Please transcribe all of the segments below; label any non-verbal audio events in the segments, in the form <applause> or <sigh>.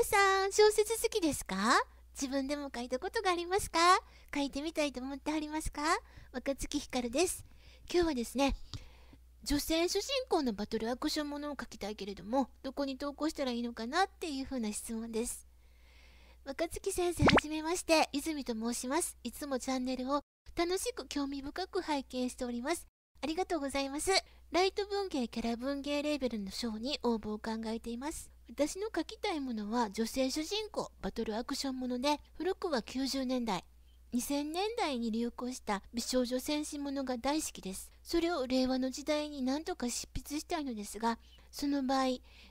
皆さん、小説好きですか自分でも書いたことがありますか書いてみたいと思ってはりますか若月ひかるです。今日はですね、女性主人公のバトルアクションものを書きたいけれども、どこに投稿したらいいのかなっていう風な質問です。若月先生はじめまして、泉と申します。いつもチャンネルを楽しく興味深く拝見しております。ありがとうございます。ライト文芸キャラ文芸レーベルの賞に応募を考えています。私の書きたいものは女性主人公バトルアクションもので古くは90年代2000年代に流行した美少女戦士ものが大好きです。それを令和の時代に何とか執筆したいのですが、その場合、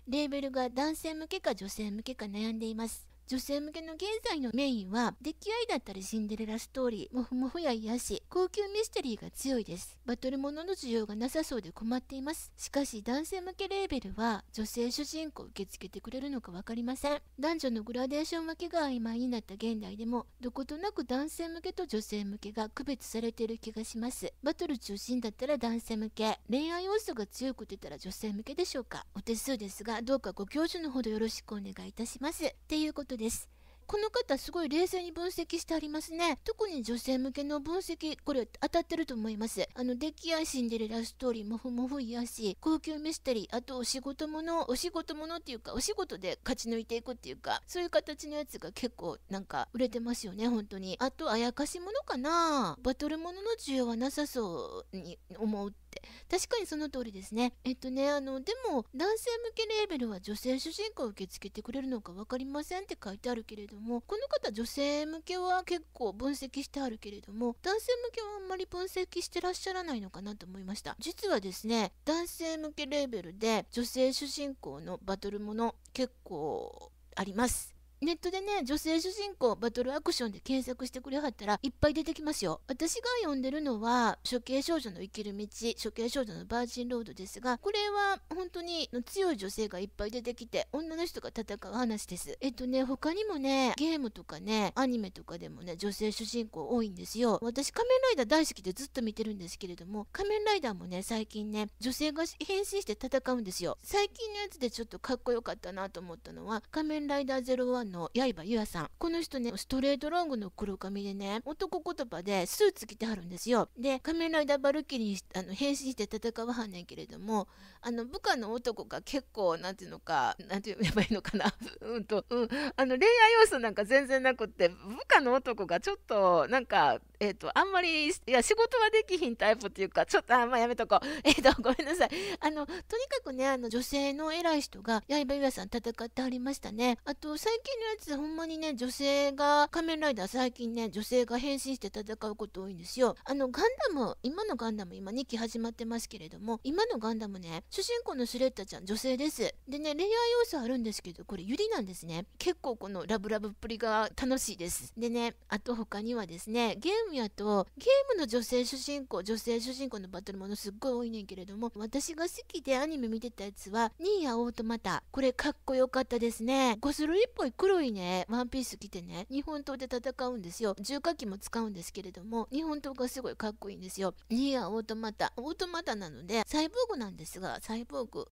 レーベルが男性向けか女性向けか悩んでいます。女性向けの現在のメインは、出来合いだったりシンデレラストーリー、もふもふや癒し、高級ミステリーが強いです。バトルものの需要がなさそうで困っています。しかし、男性向けレーベルは、女性主人公を受け付けてくれるのかわかりません。男女のグラデーション分けが曖昧になった現代でも、どことなく男性向けと女性向けが区別されている気がします。バトル中心だったら男性向け、恋愛要素が強く出たら女性向けでしょうか。お手数ですが、どうかご教授のほどよろしくお願いいたします。っていうことです。この方すごい冷静に分析してありますね。特に女性向けの分析、これ当たってると思います。あの、出来やシンデレラストーリー、もふもふ癒し、高級ミステリー、あとお仕事もの、お仕事ものっていうか、お仕事で勝ち抜いていくっていうか、そういう形のやつが結構なんか売れてますよね、本当に。あと、あやかしものかなバトルものの需要はなさそうに思う確かにその通りですね。えっとね、あの、でも、男性向けレーベルは女性主人公を受け付けてくれるのか分かりませんって書いてあるけれども、この方女性向けは結構分析してあるけれども、男性向けはあんまり分析してらっしゃらないのかなと思いました。実はですね、男性向けレーベルで女性主人公のバトルもの結構あります。ネットでね、女性主人公バトルアクションで検索してくれはったらいっぱい出てきますよ。私が読んでるのは、処刑少女の生きる道、処刑少女のバージンロードですが、これは本当に強い女性がいっぱい出てきて、女の人が戦う話です。えっとね、他にもね、ゲームとかね、アニメとかでもね、女性主人公多いんですよ。私仮面ライダー大好きでずっと見てるんですけれども、仮面ライダーもね、最近ね、女性が変身して戦うんですよ。最近のやつでちょっとかっこよかったなと思ったのは、仮面ライダー01の刃ゆあさん。この人ね、ストレートロングの黒髪でね、男言葉でスーツ着てはるんですよ。で、仮面ライダーバルキリーにあの変身して戦わはんねんけれども、あの部下の男が結構、なんていうのか、なんて言えばいいのかな、<laughs> うんと、うん、あの恋愛要素なんか全然なくって、部下の男がちょっと、なんか、えっ、ー、と、あんまり、いや、仕事はできひんタイプっていうか、ちょっと、あんまあ、やめとこう。<laughs> えっ、ー、と、ごめんなさい。あの、とにかくね、あの、女性の偉い人が、刃岩さん戦ってはりましたね。あと、最のやつほんまにね、女性が、仮面ライダー最近ね、女性が変身して戦うこと多いんですよ。あの、ガンダム、今のガンダム、今2期始まってますけれども、今のガンダムね、主人公のスレッタちゃん、女性です。でね、恋愛要素あるんですけど、これ、ユリなんですね。結構このラブラブっぷりが楽しいです。でね、あと他にはですね、ゲームやと、ゲームの女性主人公、女性主人公のバトルものすっごい多いねんけれども、私が好きでアニメ見てたやつは、ニーヤオートマタ。これ、かっこよかったですね。ゴスロリっぽい黒いね、ワンピース着てね、日本刀で戦うんですよ。重火器も使うんですけれども、日本刀がすごいかっこいいんですよ。ニアオートマタ。オートマタなので、サイボーグなんですが、サイボーグ。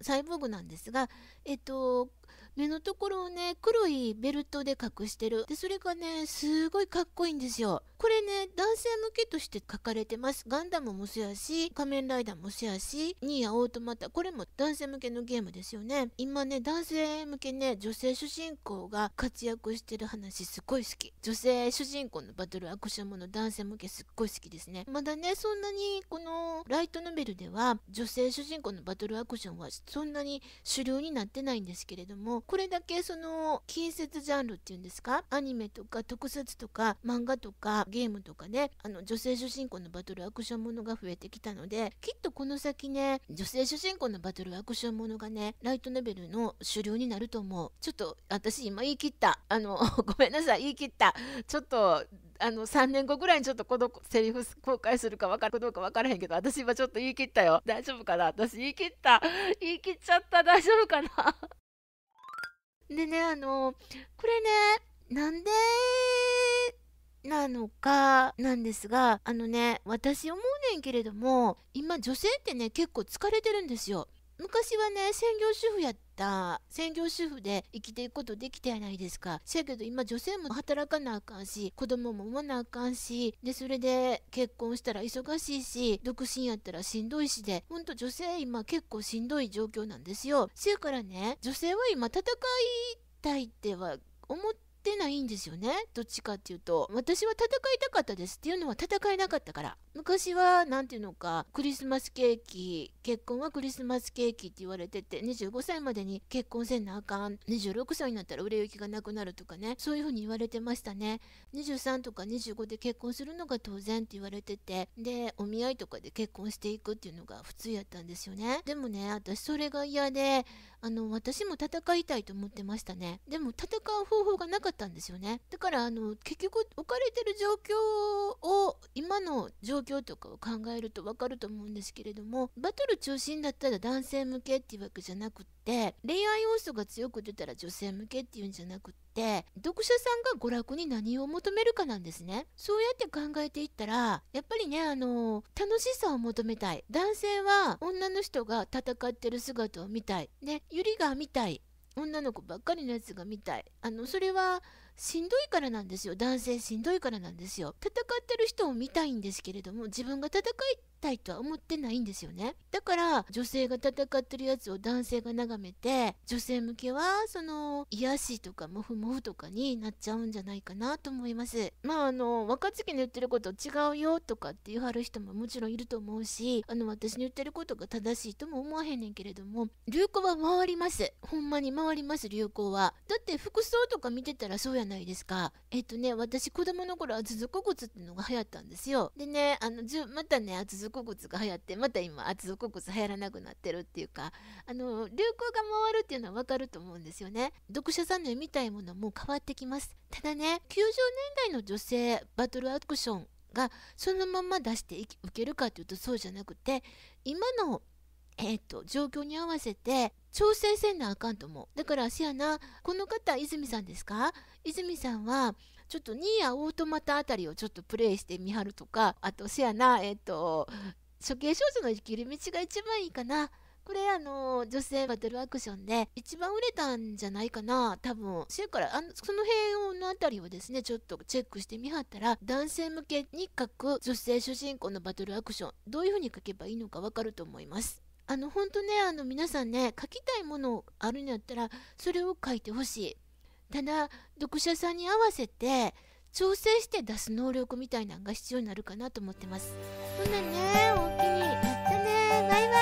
サイボーグなんですが、えっと、目のところをね、黒いベルトで隠してる。で、それがね、すごいかっこいいんですよ。これね、性向けとして書かれてます。ガンダムもそうやし、仮面ライダーもそうやし、ニーヤオートマタ、これも男性向けのゲームですよね。今ね、男性向けね、女性主人公が活躍してる話すっごい好き。女性主人公のバトルアクションもの男性向けすっごい好きですね。まだね、そんなにこのライトノベルでは女性主人公のバトルアクションはそんなに主流になってないんですけれども、これだけその近接ジャンルっていうんですか、アニメとか特撮とか漫画とかゲームとかね、あの女性主人公のバトルアクションものが増えてきたのできっとこの先ね女性主人公のバトルアクションものがねライトノベルの主流になると思うちょっと私今言い切ったあの <laughs> ごめんなさい言い切ったちょっとあの3年後ぐらいにちょっとこのセリフ公開するか分かるどうか分からへんけど私今ちょっと言い切ったよ大丈夫かな私言い切った言い切っちゃった大丈夫かなでねあのこれねなんでなのかなんですがあのね私思うねんけれども今女性ってね結構疲れてるんですよ。昔はね専業主婦やった専業主婦で生きていくことできたやないですかせやけど今女性も働かなあかんし子供も産まなあかんしでそれで結婚したら忙しいし独身やったらしんどいしでほんと女性今結構しんどい状況なんですよせやからね女性は今戦いたいっては思ってってないんですよねどっちかっていうと私は戦いたかったですっていうのは戦えなかったから昔は何ていうのかクリスマスケーキ結婚はクリスマスケーキって言われてて25歳までに結婚せんなあかん26歳になったら売れ行きがなくなるとかねそういうふうに言われてましたね23とか25で結婚するのが当然って言われててでお見合いとかで結婚していくっていうのが普通やったんですよねでもね私それが嫌であの私も戦いたいと思ってましたねでも戦う方法がなかったんですよねだからあの結局置かれてる状況を今の状況とかを考えると分かると思うんですけれどもバトル中心だったら男性向けっていうわけじゃなくって恋愛要素が強く出たら女性向けっていうんじゃなくってって読者さんが娯楽に何を求めるかなんですねそうやって考えていったらやっぱりねあの楽しさを求めたい男性は女の人が戦ってる姿を見たいねゆりが見たい女の子ばっかりのやつが見たいあのそれはしんどいからなんですよ男性しんどいからなんですよ戦ってる人を見たいんですけれども自分が戦いたいとは思ってないんですよねだから女性が戦ってるやつを男性が眺めて女性向けはその癒しとかモフモフとかになっちゃうんじゃないかなと思いますまああの若月の言ってること違うよとかって言わる人ももちろんいると思うしあの私の言ってることが正しいとも思わへんねんけれども流行は回りますほんまに回ります流行はだって服装とか見てたらそうやないですか。えっとね、私子供の頃厚底靴っていうのが流行ったんですよ。でね、あの、じゅまたね、厚底靴が流行って、また今厚底靴流行らなくなってるっていうか、あの、流行が回るっていうのはわかると思うんですよね。読者さんの読みたいものも変わってきます。ただね、90年代の女性バトルアクションがそのまま出していけるかというとそうじゃなくて今のえーと状況に合わせて挑戦せんなあかんと思う。だからせやな、この方、泉さんですか泉さんは、ちょっとニーヤオートマタあたりをちょっとプレイしてみはるとか、あとせやな、えっ、と、処刑少女の切り道が一番いいかな。これあの女性バトルアクションで一番売れたんじゃないかな多分せやからあのその辺のあたりをですねちょっとチェックしてみはったら男性向けに書く女性主人公のバトルアクションどういう風に書けばいいのかわかると思います。あの本当ねあの皆さんね書きたいものあるんやったらそれを書いてほしいただ読者さんに合わせて調整して出す能力みたいなんが必要になるかなと思ってますほんなねおおきにやったねバイバイ